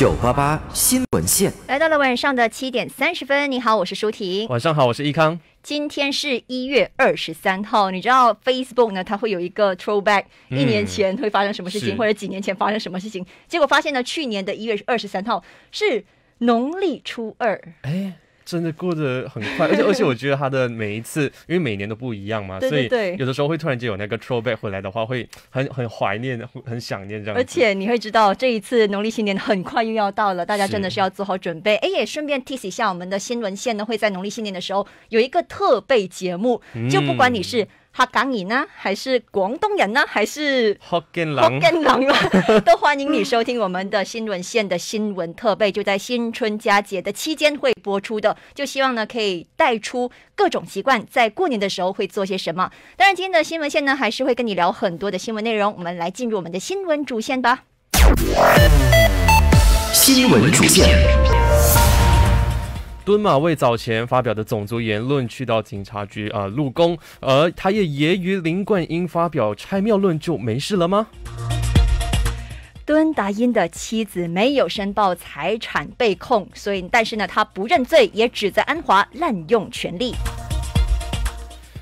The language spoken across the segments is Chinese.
九八八新闻线来到了晚上的七点三十分。你好，我是舒婷。晚上好，我是易康。今天是一月二十三号，你知道 Facebook 呢？它会有一个 throwback，一年前会发生什么事情，或者几年前发生什么事情？结果发现呢，去年的一月二十三号是农历初二。哎。真的过得很快，而且而且我觉得他的每一次，因为每年都不一样嘛，所以有的时候会突然间有那个 throwback 回来的话，会很很怀念、很想念这样。而且你会知道，这一次农历新年很快又要到了，大家真的是要做好准备。哎，也顺便提醒一下我们的新闻线呢，会在农历新年的时候有一个特备节目，就不管你是。哈港人呢？还是广东人呢？还是福建人？福建人啊，都欢迎你收听我们的新闻线的新闻特备，就在新春佳节的期间会播出的。就希望呢，可以带出各种习惯，在过年的时候会做些什么。当然，今天的新闻线呢，还是会跟你聊很多的新闻内容。我们来进入我们的新闻主线吧。新闻主线。敦马为早前发表的种族言论去到警察局啊录工，而他也揶揄林冠英发表拆庙论就没事了吗？敦达英的妻子没有申报财产被控，所以但是呢他不认罪，也指责安华滥用权力。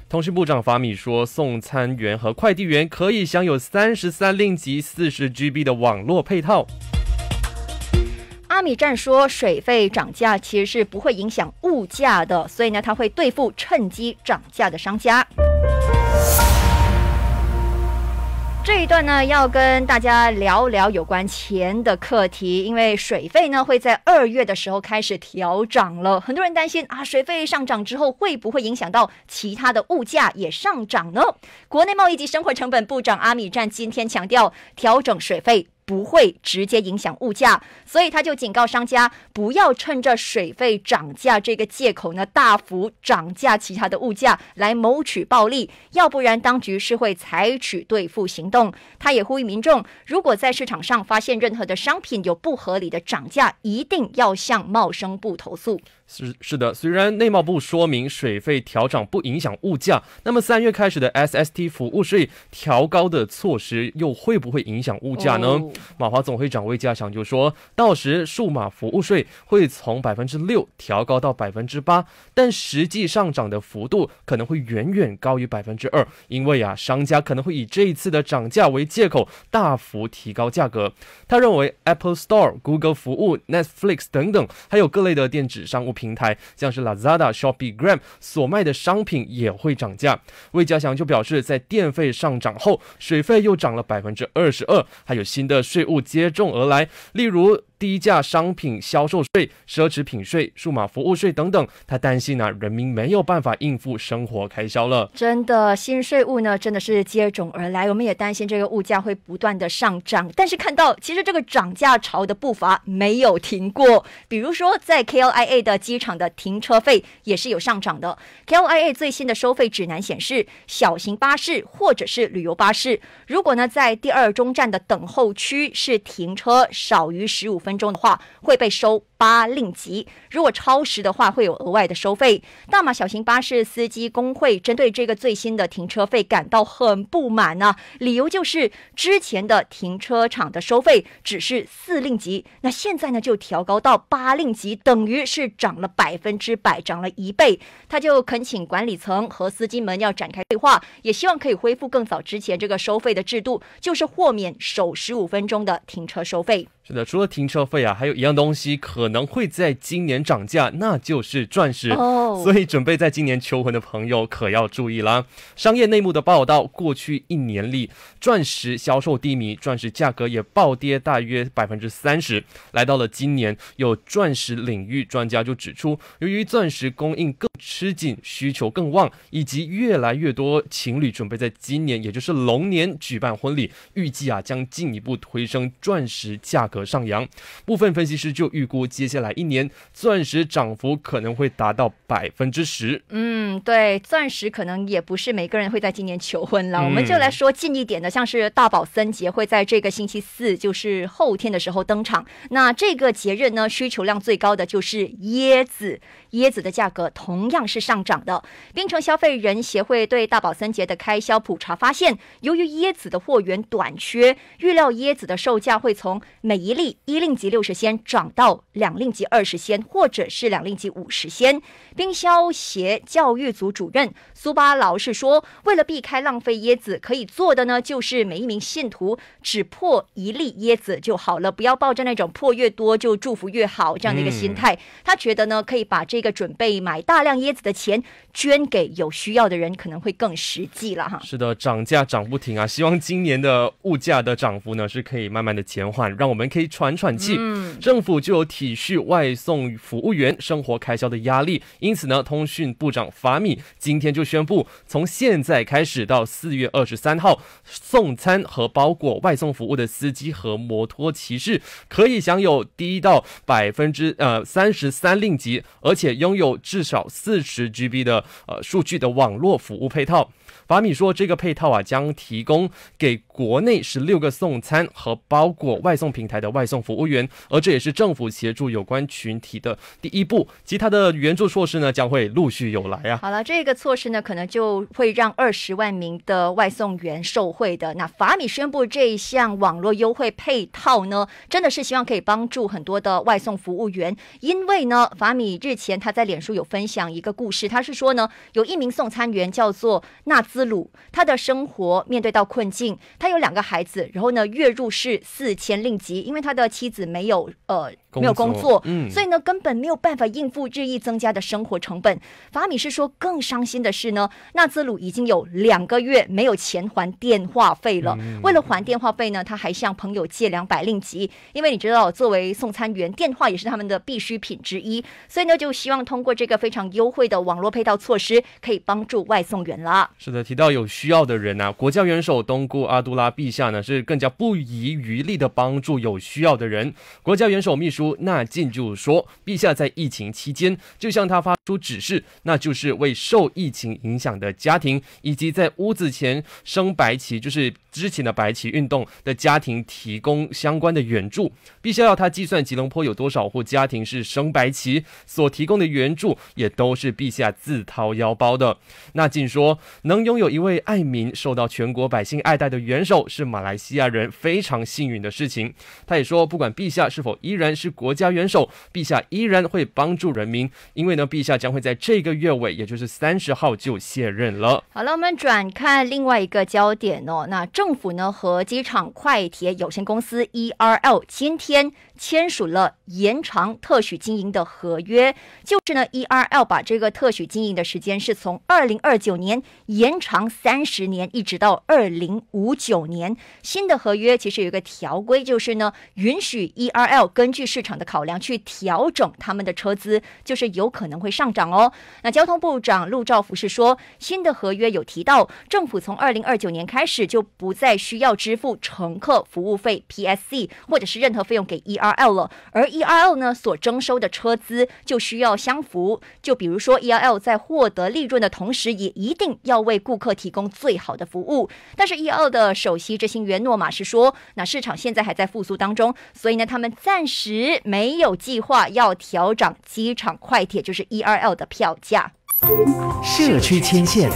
通讯部长法米说，送餐员和快递员可以享有三十三令及四十 GB 的网络配套。阿米站说，水费涨价其实是不会影响物价的，所以呢，他会对付趁机涨价的商家。这一段呢，要跟大家聊聊有关钱的课题，因为水费呢会在二月的时候开始调涨了，很多人担心啊，水费上涨之后会不会影响到其他的物价也上涨呢？国内贸易及生活成本部长阿米站今天强调，调整水费。不会直接影响物价，所以他就警告商家不要趁着水费涨价这个借口呢大幅涨价其他的物价来谋取暴利，要不然当局是会采取对付行动。他也呼吁民众，如果在市场上发现任何的商品有不合理的涨价，一定要向茂生部投诉。是是的，虽然内贸部说明水费调涨不影响物价，那么三月开始的 SST 服务税调高的措施又会不会影响物价呢？马华总会长魏家祥就说到时数码服务税会从百分之六调高到百分之八，但实际上涨的幅度可能会远远高于百分之二，因为啊商家可能会以这一次的涨价为借口大幅提高价格。他认为 Apple Store、Google 服务、Netflix 等等，还有各类的电子商务。平台像是 Lazada、Shopee、g r a m 所卖的商品也会涨价。魏家祥就表示，在电费上涨后，水费又涨了百分之二十二，还有新的税务接踵而来，例如。低价商品销售税、奢侈品税、数码服务税等等，他担心呢，人民没有办法应付生活开销了。真的，新税务呢，真的是接踵而来。我们也担心这个物价会不断的上涨。但是看到，其实这个涨价潮的步伐没有停过。比如说，在 K L I A 的机场的停车费也是有上涨的。K L I A 最新的收费指南显示，小型巴士或者是旅游巴士，如果呢在第二中站的等候区是停车少于十五分。分钟的话会被收八令级，如果超时的话会有额外的收费。大马小型巴士司机工会针对这个最新的停车费感到很不满啊，理由就是之前的停车场的收费只是四令级，那现在呢就调高到八令级，等于是涨了百分之百，涨了一倍。他就恳请管理层和司机们要展开对话，也希望可以恢复更早之前这个收费的制度，就是豁免首十五分钟的停车收费。是的，除了停车费啊，还有一样东西可能会在今年涨价，那就是钻石。哦，所以准备在今年求婚的朋友可要注意啦。商业内幕的报道，过去一年里钻石销售低迷，钻石价格也暴跌大约百分之三十。来到了今年，有钻石领域专家就指出，由于钻石供应更吃紧，需求更旺，以及越来越多情侣准备在今年，也就是龙年举办婚礼，预计啊将进一步推升钻石价格。和上扬，部分分析师就预估接下来一年钻石涨幅可能会达到百分之十。嗯，对，钻石可能也不是每个人会在今年求婚了。我们就来说近一点的，像是大宝森节会在这个星期四，就是后天的时候登场。那这个节日呢，需求量最高的就是椰子，椰子的价格同样是上涨的。冰城消费人协会对大宝森节的开销普查发现，由于椰子的货源短缺，预料椰子的售价会从每。一粒一令级六十仙涨到两令级二十仙，或者是两令级五十仙。冰消协教育组主任苏巴老是说，为了避开浪费椰子，可以做的呢，就是每一名信徒只破一粒椰子就好了，不要抱着那种破越多就祝福越好这样的一个心态。他觉得呢，可以把这个准备买大量椰子的钱捐给有需要的人，可能会更实际了哈。是的，涨价涨不停啊！希望今年的物价的涨幅呢是可以慢慢的减缓，让我们可以。可以喘喘气，嗯，政府就有体恤外送服务员生活开销的压力，因此呢，通讯部长法米今天就宣布，从现在开始到四月二十三号，送餐和包裹外送服务的司机和摩托骑士可以享有低到百分之呃三十三令吉，而且拥有至少四十 GB 的呃数据的网络服务配套。法米说：“这个配套啊，将提供给国内十六个送餐和包裹外送平台的外送服务员，而这也是政府协助有关群体的第一步。其他的援助措施呢，将会陆续有来啊。好了，这个措施呢，可能就会让二十万名的外送员受惠的。那法米宣布这一项网络优惠配套呢，真的是希望可以帮助很多的外送服务员，因为呢，法米日前他在脸书有分享一个故事，他是说呢，有一名送餐员叫做那。”纳兹鲁，他的生活面对到困境，他有两个孩子，然后呢，月入是四千令吉，因为他的妻子没有呃没有工作，嗯，所以呢，根本没有办法应付日益增加的生活成本。法米是说更伤心的是呢，纳兹鲁已经有两个月没有钱还电话费了。为了还电话费呢，他还向朋友借两百令吉，因为你知道，作为送餐员，电话也是他们的必需品之一，所以呢，就希望通过这个非常优惠的网络配套措施，可以帮助外送员啦。是的，提到有需要的人呐，国家元首东姑阿杜拉陛下呢是更加不遗余力的帮助有需要的人。国家元首秘书纳进就说，陛下在疫情期间，就像他发。出指示，那就是为受疫情影响的家庭，以及在屋子前升白旗，就是之前的白旗运动的家庭提供相关的援助。陛下要他计算吉隆坡有多少户家庭是升白旗，所提供的援助也都是陛下自掏腰包的。那进说，能拥有一位爱民、受到全国百姓爱戴的元首，是马来西亚人非常幸运的事情。他也说，不管陛下是否依然是国家元首，陛下依然会帮助人民，因为呢，陛下。将会在这个月尾，也就是三十号就卸任了。好了，我们转看另外一个焦点哦。那政府呢和机场快铁有限公司 E R L 今天签署了延长特许经营的合约，就是呢 E R L 把这个特许经营的时间是从二零二九年延长三十年，一直到二零五九年。新的合约其实有一个条规，就是呢允许 E R L 根据市场的考量去调整他们的车资，就是有可能会上。涨哦。那交通部长陆兆福是说，新的合约有提到，政府从二零二九年开始就不再需要支付乘客服务费 PSC 或者是任何费用给 E R L 了。而 E R L 呢，所征收的车资就需要相符。就比如说 E R L 在获得利润的同时，也一定要为顾客提供最好的服务。但是 E R L 的首席执行员诺马是说，那市场现在还在复苏当中，所以呢，他们暂时没有计划要调涨机场快铁，就是 E R。L 的票价，社区牵线。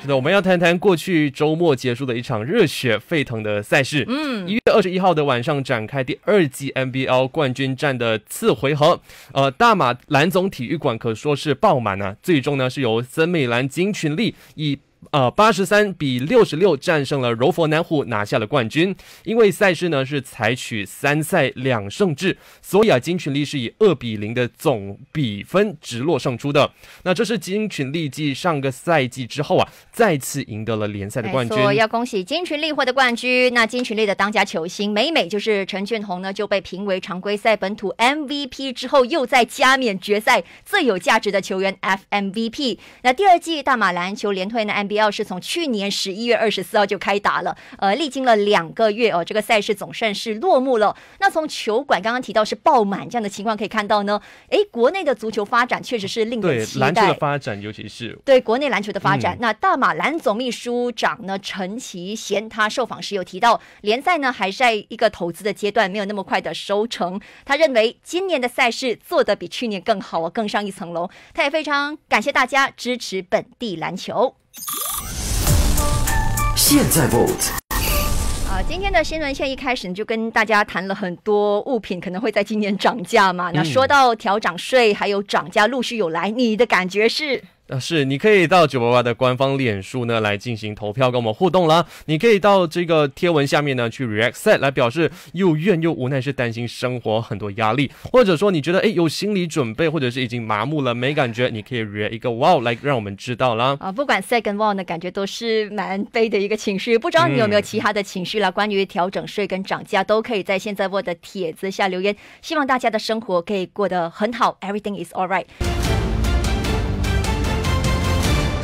是的，我们要谈谈过去周末结束的一场热血沸腾的赛事。嗯，一月二十一号的晚上展开第二季 M b L 冠军战的次回合。呃，大马篮总体育馆可说是爆满呢。最终呢，是由森美兰金群力以。呃，八十三比六十六战胜了柔佛南虎，拿下了冠军。因为赛事呢是采取三赛两胜制，所以啊，金群力是以二比零的总比分直落胜出的。那这是金群力继上个赛季之后啊，再次赢得了联赛的冠军。没要恭喜金群力获得冠军。那金群力的当家球星美美就是陈俊宏呢，就被评为常规赛本土 MVP 之后，又在加冕决赛最有价值的球员 FMVP。那第二季大马篮球联退呢？别奥是从去年十一月二十四号就开打了，呃，历经了两个月哦，这个赛事总算是落幕了。那从球馆刚刚提到是爆满这样的情况可以看到呢，哎，国内的足球发展确实是令人期待。篮球的发展，尤其是对国内篮球的发展。那大马篮总秘书长呢陈其贤，他受访时有提到，联赛呢还在一个投资的阶段，没有那么快的收成。他认为今年的赛事做得比去年更好，更上一层楼。他也非常感谢大家支持本地篮球。现在 vote。啊，今天的新闻线一开始就跟大家谈了很多物品可能会在今年涨价嘛。那说到调涨税，还有涨价陆续有来，你的感觉是？是你可以到九八八的官方脸书呢来进行投票，跟我们互动啦。你可以到这个贴文下面呢去 react set 来表示又怨又无奈，是担心生活很多压力，或者说你觉得哎有心理准备，或者是已经麻木了没感觉，你可以 react 一个 wow 来让我们知道啦。啊，不管 sad 跟 wow 的感觉都是蛮悲的一个情绪。不知道你有没有其他的情绪啦？关于调整税跟涨价都可以在现在我的帖子下留言。希望大家的生活可以过得很好，everything is all right。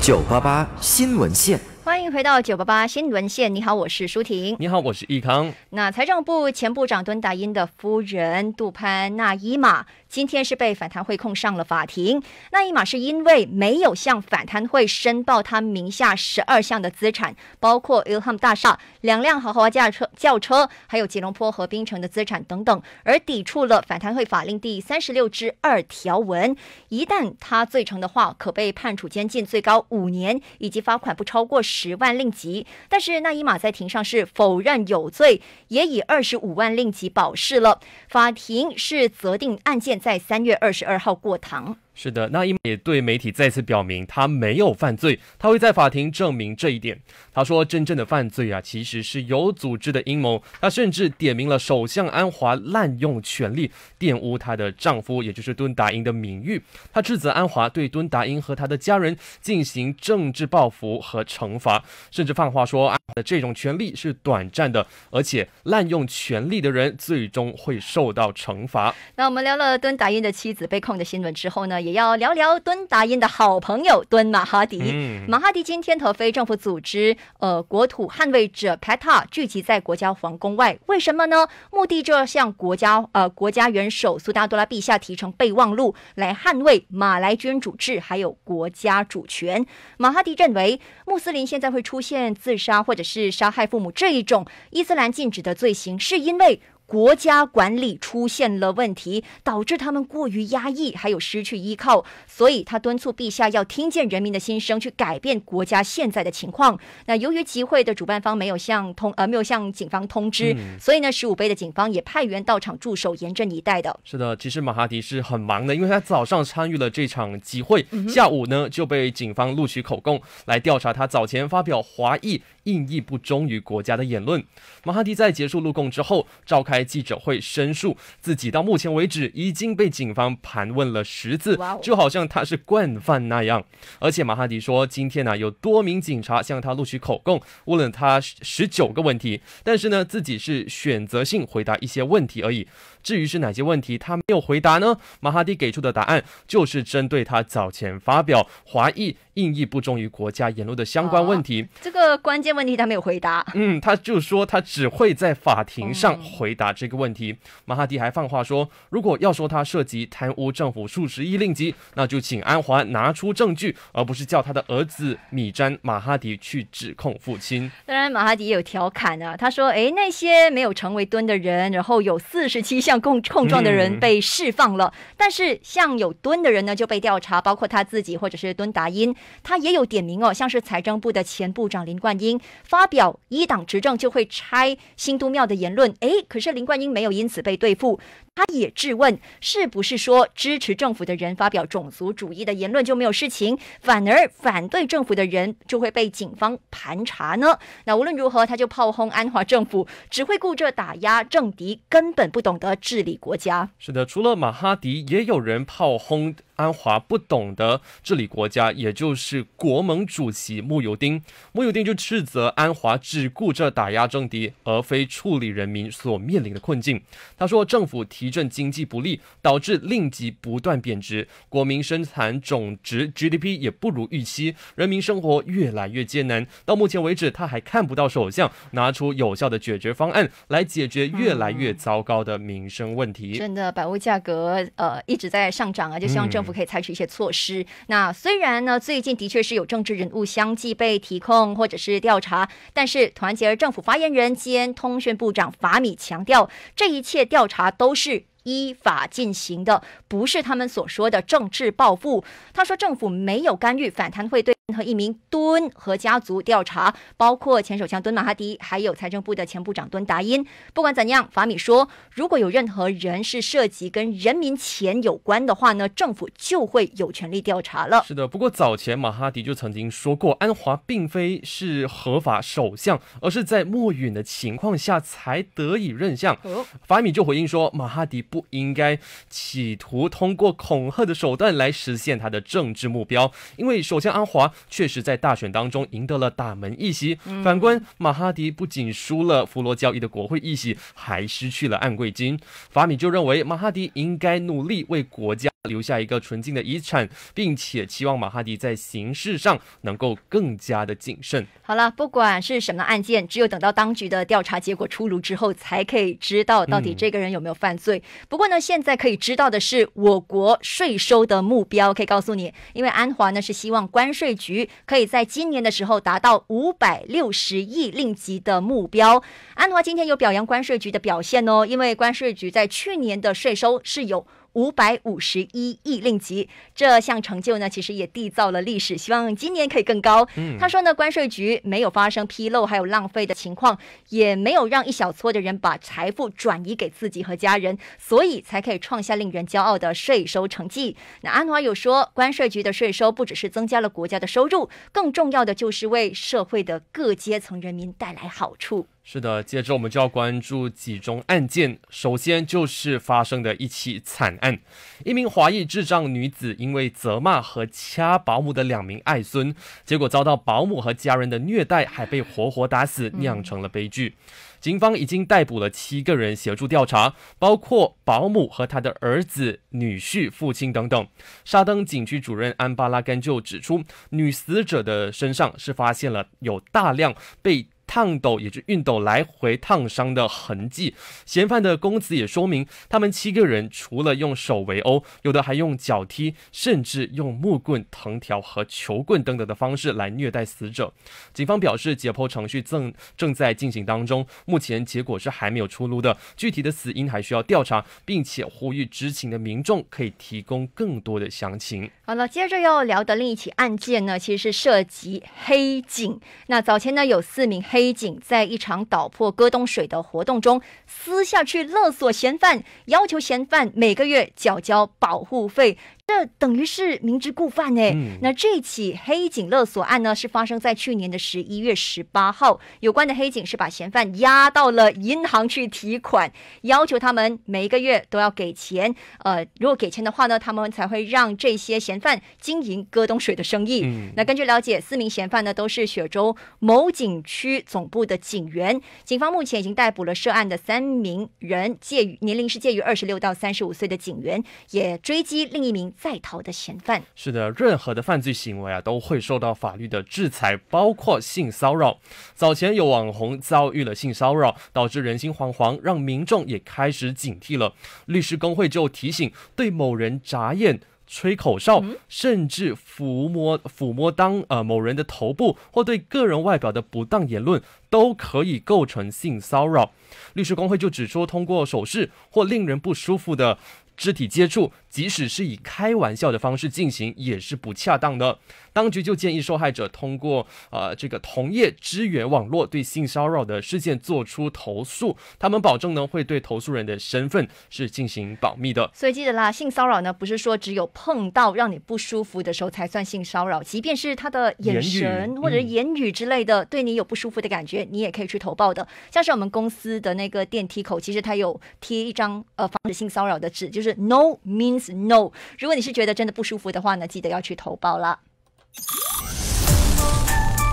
九八八新闻线。欢迎回到九八八新闻线。你好，我是舒婷。你好，我是易康。那财政部前部长敦达因的夫人杜潘纳伊玛，今天是被反贪会控上了法庭。那伊玛是因为没有向反贪会申报他名下十二项的资产，包括 Ulam 大厦、两辆豪华驾车、轿车，还有吉隆坡和槟城的资产等等，而抵触了反贪会法令第三十六之二条文。一旦他罪成的话，可被判处监禁最高五年，以及罚款不超过十。十万令吉，但是那伊马在庭上是否认有罪，也以二十五万令吉保释了。法庭是责令案件在三月二十二号过堂。是的，那伊姆也对媒体再次表明，他没有犯罪，他会在法庭证明这一点。他说，真正的犯罪啊，其实是有组织的阴谋。他甚至点名了首相安华滥用权力，玷污他的丈夫，也就是敦达英的名誉。他斥责安华对敦达英和他的家人进行政治报复和惩罚，甚至放话说安华的这种权利是短暂的，而且滥用权力的人最终会受到惩罚。那我们聊了敦达英的妻子被控的新闻之后呢？也要聊聊敦达因的好朋友敦马哈迪。马哈迪今天和非政府组织呃国土捍卫者派塔聚集在国家皇宫外，为什么呢？目的就要向国家呃国家元首苏达多拉陛下提成备忘录，来捍卫马来君主制还有国家主权。马哈迪认为，穆斯林现在会出现自杀或者是杀害父母这一种伊斯兰禁止的罪行，是因为。国家管理出现了问题，导致他们过于压抑，还有失去依靠，所以他敦促陛下要听见人民的心声，去改变国家现在的情况。那由于集会的主办方没有向通呃没有向警方通知，所以呢，十五杯的警方也派员到场驻守，严阵以待的。是的，其实马哈迪是很忙的，因为他早上参与了这场集会，下午呢就被警方录取口供，来调查他早前发表华裔印裔不忠于国家的言论。马哈迪在结束录供之后，召开。记者会申诉，自己到目前为止已经被警方盘问了十次，就好像他是惯犯那样。而且马哈迪说，今天呢有多名警察向他录取口供，问了他十九个问题，但是呢自己是选择性回答一些问题而已。至于是哪些问题，他没有回答呢？马哈迪给出的答案就是针对他早前发表华裔印裔不忠于国家言论的相关问题。这个关键问题他没有回答。嗯，他就说他只会在法庭上回答这个问题。马哈迪还放话说，如果要说他涉及贪污政府数十亿令吉，那就请安华拿出证据，而不是叫他的儿子米詹马哈迪去指控父亲。当然，马哈也有调侃啊，他说：“哎，那些没有成为蹲的人，然后有四十七项。”共控控状的人被释放了，但是像有蹲的人呢就被调查，包括他自己或者是蹲达因，他也有点名哦，像是财政部的前部长林冠英发表一党执政就会拆新都庙的言论，哎，可是林冠英没有因此被对付，他也质问是不是说支持政府的人发表种族主义的言论就没有事情，反而反对政府的人就会被警方盘查呢？那无论如何，他就炮轰安华政府只会顾着打压政敌，根本不懂得。治理国家是的，除了马哈迪，也有人炮轰。安华不懂得治理国家，也就是国盟主席穆尤丁，穆尤丁就斥责安华只顾着打压政敌，而非处理人民所面临的困境。他说，政府提振经济不利，导致令吉不断贬值，国民生产总值 GDP 也不如预期，人民生活越来越艰难。到目前为止，他还看不到首相拿出有效的解决方案来解决越来越糟糕的民生问题。真的，百物价格呃一直在上涨啊，就希望政府。可以采取一些措施。那虽然呢，最近的确是有政治人物相继被提控或者是调查，但是团结政府发言人兼通讯部长法米强调，这一切调查都是依法进行的，不是他们所说的政治报复。他说，政府没有干预反贪会对。和一名敦和家族调查，包括前首相敦马哈迪，还有财政部的前部长敦达因。不管怎样，法米说，如果有任何人是涉及跟人民钱有关的话呢，政府就会有权利调查了。是的，不过早前马哈迪就曾经说过，安华并非是合法首相，而是在莫允的情况下才得以任相。法米就回应说，马哈迪不应该企图通过恐吓的手段来实现他的政治目标，因为首相安华。确实，在大选当中赢得了大门议席。反观马哈迪，不仅输了佛罗交易的国会议席，还失去了暗贵金。法米就认为，马哈迪应该努力为国家。留下一个纯净的遗产，并且期望马哈迪在形式上能够更加的谨慎。好了，不管是什么案件，只有等到当局的调查结果出炉之后，才可以知道到底这个人有没有犯罪。不过呢，现在可以知道的是，我国税收的目标可以告诉你，因为安华呢是希望关税局可以在今年的时候达到五百六十亿令吉的目标。安华今天有表扬关税局的表现哦，因为关税局在去年的税收是有。五百五十一亿令吉，这项成就呢，其实也缔造了历史。希望今年可以更高。他说呢，关税局没有发生纰漏，还有浪费的情况，也没有让一小撮的人把财富转移给自己和家人，所以才可以创下令人骄傲的税收成绩。那安华有说，关税局的税收不只是增加了国家的收入，更重要的就是为社会的各阶层人民带来好处。是的，接着我们就要关注几宗案件。首先就是发生的一起惨案：一名华裔智障女子因为责骂和掐保姆的两名爱孙，结果遭到保姆和家人的虐待，还被活活打死，酿成了悲剧。警方已经逮捕了七个人协助调查，包括保姆和他的儿子、女婿、父亲等等。沙登警区主任安巴拉甘就指出，女死者的身上是发现了有大量被。烫斗，也就是熨斗来回烫伤的痕迹。嫌犯的供词也说明，他们七个人除了用手围殴，有的还用脚踢，甚至用木棍、藤条和球棍等等的方式来虐待死者。警方表示，解剖程序正正在进行当中，目前结果是还没有出炉的，具体的死因还需要调查，并且呼吁知情的民众可以提供更多的详情。好了，接着要聊的另一起案件呢，其实是涉及黑警。那早前呢，有四名黑黑警在一场捣破戈东水的活动中，私下去勒索嫌犯，要求嫌犯每个月缴交保护费。这等于是明知故犯呢。那这起黑警勒索案呢，是发生在去年的十一月十八号。有关的黑警是把嫌犯押到了银行去提款，要求他们每一个月都要给钱。呃，如果给钱的话呢，他们才会让这些嫌犯经营割东水的生意。那根据了解，四名嫌犯呢都是雪州某警区总部的警员。警方目前已经逮捕了涉案的三名人，介于年龄是介于二十六到三十五岁的警员，也追击另一名。在逃的嫌犯是的，任何的犯罪行为啊都会受到法律的制裁，包括性骚扰。早前有网红遭遇了性骚扰，导致人心惶惶，让民众也开始警惕了。律师工会就提醒，对某人眨眼、吹口哨，甚至抚摸抚摸当呃某人的头部，或对个人外表的不当言论，都可以构成性骚扰。律师工会就指出，通过手势或令人不舒服的肢体接触。即使是以开玩笑的方式进行，也是不恰当的。当局就建议受害者通过呃这个同业支援网络对性骚扰的事件做出投诉。他们保证呢，会对投诉人的身份是进行保密的。所以记得啦，性骚扰呢不是说只有碰到让你不舒服的时候才算性骚扰，即便是他的眼神或者言语之类的，对你有不舒服的感觉，你也可以去投报的。像是我们公司的那个电梯口，其实它有贴一张呃防止性骚扰的纸，就是 “No means”。no，如果你是觉得真的不舒服的话呢，记得要去投保了。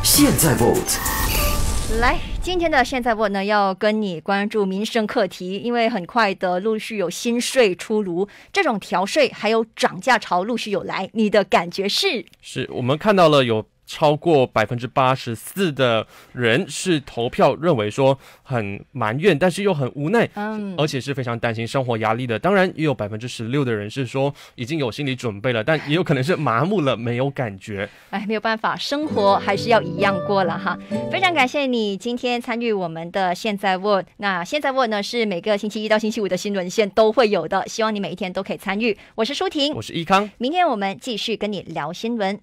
现在 vote，来，今天的现在 vote 呢，要跟你关注民生课题，因为很快的陆续有新税出炉，这种调税还有涨价潮陆续有来，你的感觉是？是我们看到了有。超过百分之八十四的人是投票认为说很埋怨，但是又很无奈，嗯，而且是非常担心生活压力的。当然也有百分之十六的人是说已经有心理准备了，但也有可能是麻木了，没有感觉。哎，没有办法，生活还是要一样过了哈。非常感谢你今天参与我们的现在 word。那现在 word 呢是每个星期一到星期五的新闻线都会有的，希望你每一天都可以参与。我是舒婷，我是一康，明天我们继续跟你聊新闻。